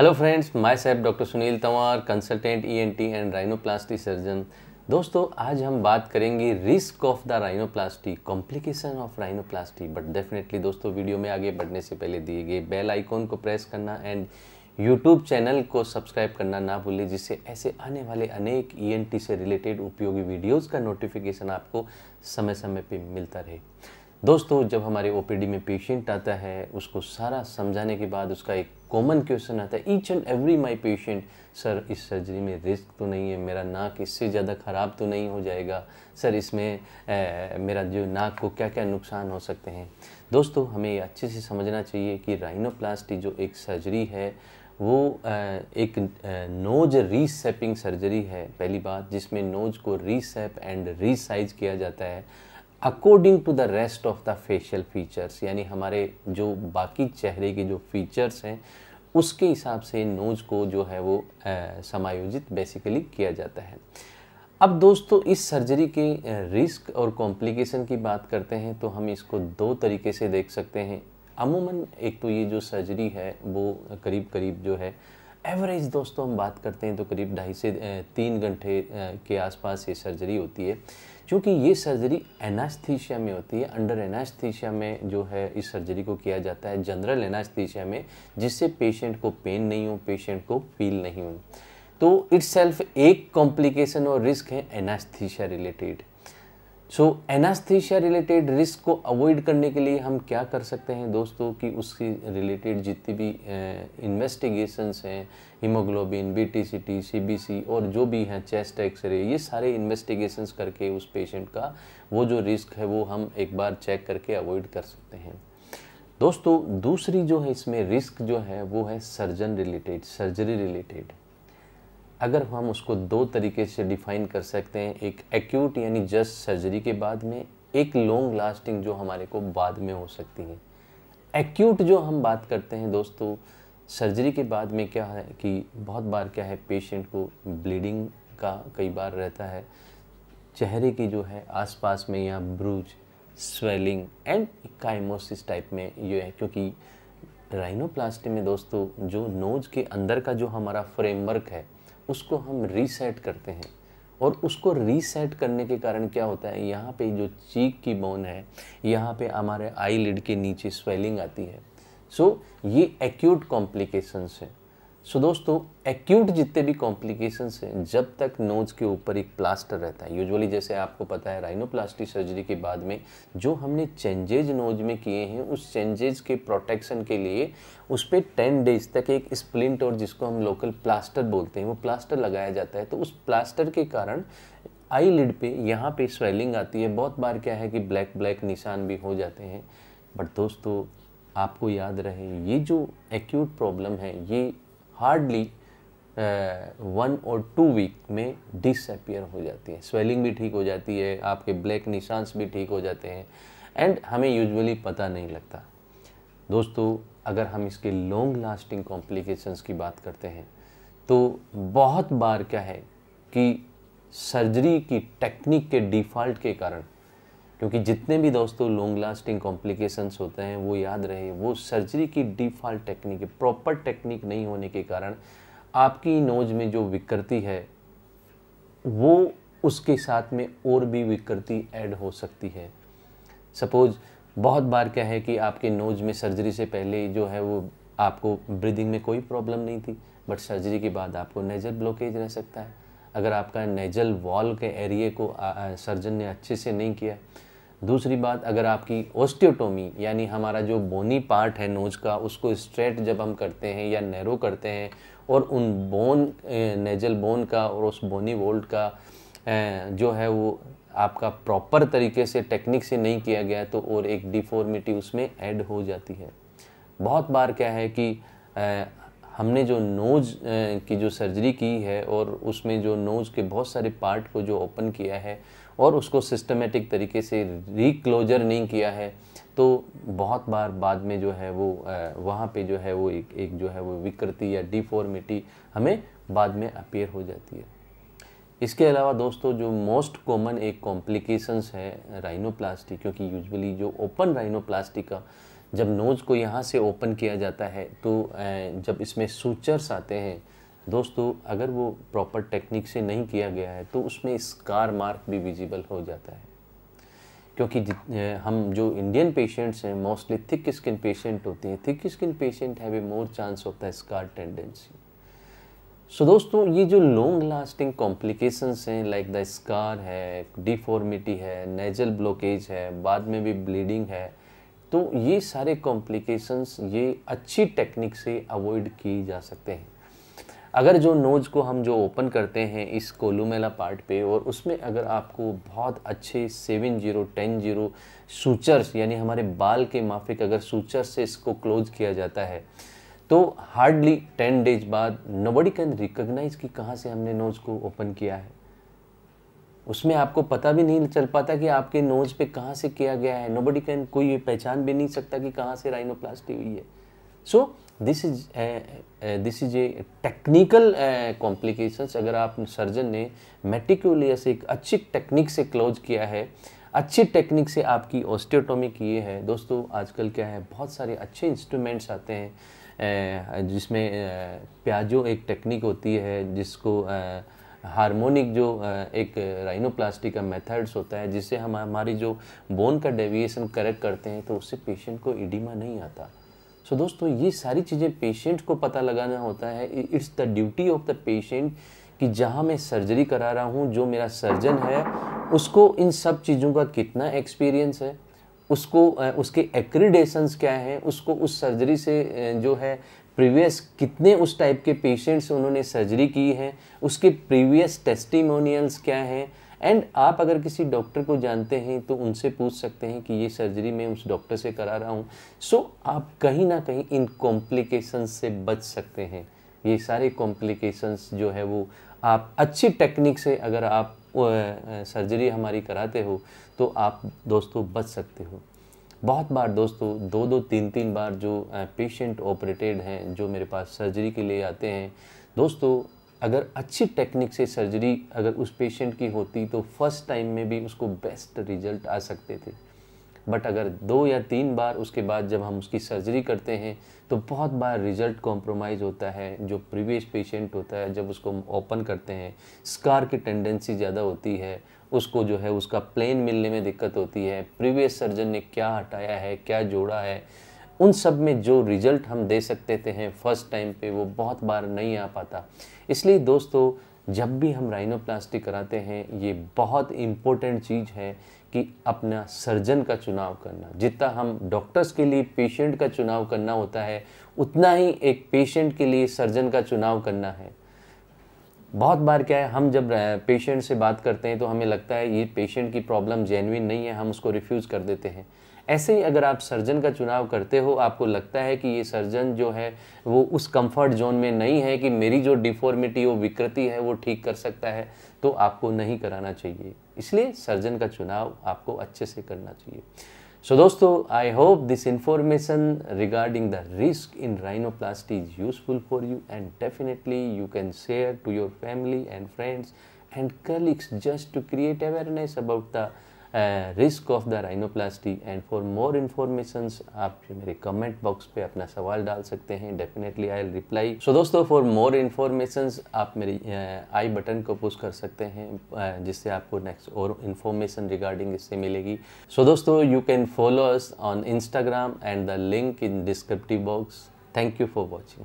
hello friends myself doctor Sunil Tanwar consultant ENT and rhinoplasty surgeon दोस्तों आज हम बात करेंगे risk of the rhinoplasty complication of rhinoplasty but definitely दोस्तों video में आगे बढ़ने से पहले दिए गए बेल आइकॉन को प्रेस करना एंड यूट्यूब चैनल को सब्सक्राइब करना ना भूलें जिससे ऐसे आने वाले अनेक ई e से रिलेटेड उपयोगी वीडियोज़ का नोटिफिकेशन आपको समय समय पर मिलता रहे दोस्तों जब हमारे ओपीडी में पेशेंट आता है उसको सारा समझाने के बाद उसका एक कॉमन क्वेश्चन आता है each and every my patient sir इस सर्जरी में रिस्क तो नहीं है मेरा नाक इससे ज़्यादा ख़राब तो नहीं हो जाएगा सर इसमें ए, मेरा जो नाक को क्या क्या नुकसान हो सकते हैं दोस्तों हमें अच्छे से समझना चाहिए कि राइनोप्लास्टी जो एक सर्जरी है वो एक नोज रीसेपिंग सर्जरी है पहली बात जिसमें नोज को रीसेप एंड रीसाइज किया जाता है according to the rest of the facial features यानी हमारे जो बाकी चेहरे के जो फीचर्स हैं उसके हिसाब से नोज़ को जो है वो समायोजित बेसिकली किया जाता है अब दोस्तों इस सर्जरी के रिस्क और कॉम्प्लिकेशन की बात करते हैं तो हम इसको दो तरीके से देख सकते हैं अमूमन एक तो ये जो सर्जरी है वो करीब करीब जो है एवरेज दोस्तों हम बात करते हैं तो करीब ढाई से तीन घंटे के आसपास ये सर्जरी होती है क्योंकि ये सर्जरी एनास्थीशिया में होती है अंडर एनास्थीशिया में जो है इस सर्जरी को किया जाता है जनरल एनास्थीशिया में जिससे पेशेंट को पेन नहीं हो पेशेंट को फील नहीं हो तो इट्स एक कॉम्प्लिकेशन और रिस्क है anaesthesia related so anaesthesia related risk को अवॉइड करने के लिए हम क्या कर सकते हैं दोस्तों कि उसकी रिलेटेड जितनी भी इन्वेस्टिगेशंस हैं haemoglobin B T C T C B C और जो भी हैं चेस्ट एक्सरे ये सारे इन्वेस्टिगेशंस करके उस पेशेंट का वो जो रिस्क है वो हम एक बार चेक करके अवॉइड कर सकते हैं दोस्तों दूसरी जो है इसमें रिस्क जो है वो है सर्जन रिलेटेड सर्जरी रिलेटेड अगर हम उसको दो तरीके से डिफाइन कर सकते हैं एक एक्यूट यानी जस्ट सर्जरी के बाद में एक लॉन्ग लास्टिंग जो हमारे को बाद में हो सकती है एक्यूट जो हम बात करते हैं दोस्तों सर्जरी के बाद में क्या है कि बहुत बार क्या है पेशेंट को ब्लीडिंग का कई बार रहता है चेहरे की जो है आसपास में या bruise swelling and ecchymosis type में ये है क्योंकि राइनोप्लास्टी में दोस्तों जो नोज के अंदर का जो हमारा फ्रेमवर्क है उसको हम रीसेट करते हैं और उसको रीसेट करने के कारण क्या होता है यहाँ पे जो चीक की बोन है यहाँ पे हमारे आई लिड के नीचे स्वेलिंग आती है सो so, ये एक्यूट कॉम्प्लिकेशंस है सो so, दोस्तों एक्यूट जितने भी कॉम्प्लिकेशंस हैं जब तक नोज़ के ऊपर एक प्लास्टर रहता है यूजुअली जैसे आपको पता है राइनोप्लास्टी सर्जरी के बाद में जो हमने चेंजेज नोज में किए हैं उस चेंजेज के प्रोटेक्शन के लिए उस पर टेन डेज तक एक स्प्लिंट और जिसको हम लोकल प्लास्टर बोलते हैं वो प्लास्टर लगाया जाता है तो उस प्लास्टर के कारण आई लिड पर यहाँ पर स्वेलिंग आती है बहुत बार क्या है कि ब्लैक ब्लैक निशान भी हो जाते हैं बट दोस्तों आपको याद रहे ये जो एक्यूट प्रॉब्लम है ये हार्डली वन और टू वीक में डिसअपियर हो जाती है स्वेलिंग भी ठीक हो जाती है आपके ब्लैक निशांस भी ठीक हो जाते हैं एंड हमें यूजुअली पता नहीं लगता दोस्तों अगर हम इसके लॉन्ग लास्टिंग कॉम्प्लिकेशंस की बात करते हैं तो बहुत बार क्या है कि सर्जरी की टेक्निक के डिफ़ॉल्ट के कारण क्योंकि जितने भी दोस्तों लॉन्ग लास्टिंग कॉम्प्लिकेशंस होते हैं वो याद रहे वो सर्जरी की डिफॉल्ट टेक्निक प्रॉपर टेक्निक नहीं होने के कारण आपकी नोज में जो विकृति है वो उसके साथ में और भी विकृति ऐड हो सकती है सपोज बहुत बार क्या है कि आपके नोज में सर्जरी से पहले जो है वो आपको ब्रीदिंग में कोई प्रॉब्लम नहीं थी बट सर्जरी के बाद आपको नेजल ब्लॉकेज रह सकता है अगर आपका नेजल वॉल के एरिए को आ, आ, सर्जन ने अच्छे से नहीं किया दूसरी बात अगर आपकी ओस्टियोटोमी यानी हमारा जो बोनी पार्ट है नोज का उसको स्ट्रेट जब हम करते हैं या नैरो करते हैं और उन बोन नेजल बोन का और उस बोनी वोल्ट का जो है वो आपका प्रॉपर तरीके से टेक्निक से नहीं किया गया तो और एक डिफॉर्मिटी उसमें ऐड हो जाती है बहुत बार क्या है कि हमने जो नोज़ की जो सर्जरी की है और उसमें जो नोज़ के बहुत सारे पार्ट को जो ओपन किया है और उसको सिस्टमेटिक तरीके से रिक्लोजर नहीं किया है तो बहुत बार बाद में जो है वो वहाँ पे जो है वो एक एक जो है वो विकृति या डिफॉर्मिटी हमें बाद में अपेयर हो जाती है इसके अलावा दोस्तों जो मोस्ट कॉमन एक कॉम्प्लिकेशंस है राइनोप्लास्टी क्योंकि यूजुअली जो ओपन राइनोप्लास्टी का जब नोज़ को यहाँ से ओपन किया जाता है तो जब इसमें सूचर्स आते हैं दोस्तों अगर वो प्रॉपर टेक्निक से नहीं किया गया है तो उसमें स्कार मार्क भी विजिबल हो जाता है क्योंकि हम जो इंडियन पेशेंट्स हैं मोस्टली थिक स्किन पेशेंट होते हैं थिक स्किन पेशेंट है more chance of the scar tendency so दोस्तों ये जो लॉन्ग लास्टिंग कॉम्प्लिकेशंस हैं लाइक द स्कार है डिफॉर्मिटी है नेजल ब्लॉकेज है बाद में भी ब्लीडिंग है तो ये सारे कॉम्प्लिकेशंस ये अच्छी टेक्निक से अवॉइड की जा सकते हैं अगर जो नोज को हम जो ओपन करते हैं इस कोलोमेला पार्ट पे और उसमें अगर आपको बहुत अच्छे seven zero ten zero sutures यानी हमारे बाल के माफिक अगर सूचर से इसको क्लोज किया जाता है तो हार्डली टेन डेज बाद नोबडी कैन रिकग्नाइज कि कहाँ से हमने नोज को ओपन किया है उसमें आपको पता भी नहीं चल पाता कि आपके नोज पे कहाँ से किया गया है नो बडी कैन कोई पहचान भी नहीं सकता कि कहाँ से राइनोप्लास्टी हुई है so this is this is a technical complications अगर आप सर्जन ने मेटिकुलस एक अच्छी टेक्निक से क्लोज किया है अच्छी टेक्निक से आपकी ऑस्टियोटोमी किए है दोस्तों आजकल क्या है बहुत सारे अच्छे इंस्ट्रूमेंट्स आते हैं eh, जिसमें प्याजो eh, एक टेक्निक होती है जिसको eh, हार्मोनिक जो एक राइनोप्लास्टी का मेथड्स होता है जिससे हम हमारी जो बोन का डेविएशन करेक्ट करते हैं तो उससे पेशेंट को इडिमा नहीं आता सो so दोस्तों ये सारी चीज़ें पेशेंट को पता लगाना होता है it's the duty of the patient कि जहाँ मैं सर्जरी करा रहा हूँ जो मेरा सर्जन है उसको इन सब चीज़ों का कितना एक्सपीरियंस है उसको उसके एक्रीडेशंस क्या हैं उसको उस सर्जरी से जो है प्रीवियस कितने उस टाइप के पेशेंट्स उन्होंने सर्जरी की है उसके प्रीवियस टेस्टिमोनियल्स क्या हैं एंड आप अगर किसी डॉक्टर को जानते हैं तो उनसे पूछ सकते हैं कि ये सर्जरी मैं उस डॉक्टर से करा रहा हूँ सो so, आप कहीं ना कहीं इन कॉम्प्लिकेशन से बच सकते हैं ये सारे कॉम्प्लिकेशंस जो है वो आप अच्छी टेक्निक से अगर आप सर्जरी हमारी कराते हो तो आप दोस्तों बच सकते हो बहुत बार दोस्तों दो दो तीन तीन बार जो पेशेंट ऑपरेटेड हैं जो मेरे पास सर्जरी के लिए आते हैं दोस्तों अगर अच्छी टेक्निक से सर्जरी अगर उस पेशेंट की होती तो फर्स्ट टाइम में भी उसको बेस्ट रिजल्ट आ सकते थे बट अगर दो या तीन बार उसके बाद जब हम उसकी सर्जरी करते हैं तो बहुत बार रिजल्ट कॉम्प्रोमाइज़ होता है जो प्रीवियस पेशेंट होता है जब उसको ओपन करते हैं स्कार की टेंडेंसी ज़्यादा होती है उसको जो है उसका प्लेन मिलने में दिक्कत होती है प्रीवियस सर्जन ने क्या हटाया है क्या जोड़ा है उन सब में जो रिज़ल्ट हम दे सकते थे हैं फर्स्ट टाइम पे वो बहुत बार नहीं आ पाता इसलिए दोस्तों जब भी हम राइनोप्लास्टिक कराते हैं ये बहुत इम्पोर्टेंट चीज़ है कि अपना सर्जन का चुनाव करना जितना हम डॉक्टर्स के लिए पेशेंट का चुनाव करना होता है उतना ही एक पेशेंट के लिए सर्जन का चुनाव करना है बहुत बार क्या है हम जब पेशेंट से बात करते हैं तो हमें लगता है ये पेशेंट की प्रॉब्लम जेनविन नहीं है हम उसको रिफ्यूज़ कर देते हैं ऐसे ही अगर आप सर्जन का चुनाव करते हो आपको लगता है कि ये सर्जन जो है वो उस कंफर्ट जोन में नहीं है कि मेरी जो डिफॉर्मिटी वो विकृति है वो ठीक कर सकता है तो आपको नहीं कराना चाहिए इसलिए सर्जन का चुनाव आपको अच्छे से करना चाहिए So dosto, I hope this information regarding the risk in rhinoplasty is useful for you and definitely you can share to your family and friends and colleagues just to create awareness about the risk of the rhinoplasty and for more informations आप मेरे comment box पे अपना सवाल डाल सकते हैं definitely I reply so दोस्तों for more informations आप मेरे आई uh, बटन को पुश कर सकते हैं uh, जिससे आपको नेक्स्ट और इन्फॉर्मेशन रिगार्डिंग इससे मिलेगी सो so, दोस्तों you can follow us on Instagram and the link in descriptive box thank you for watching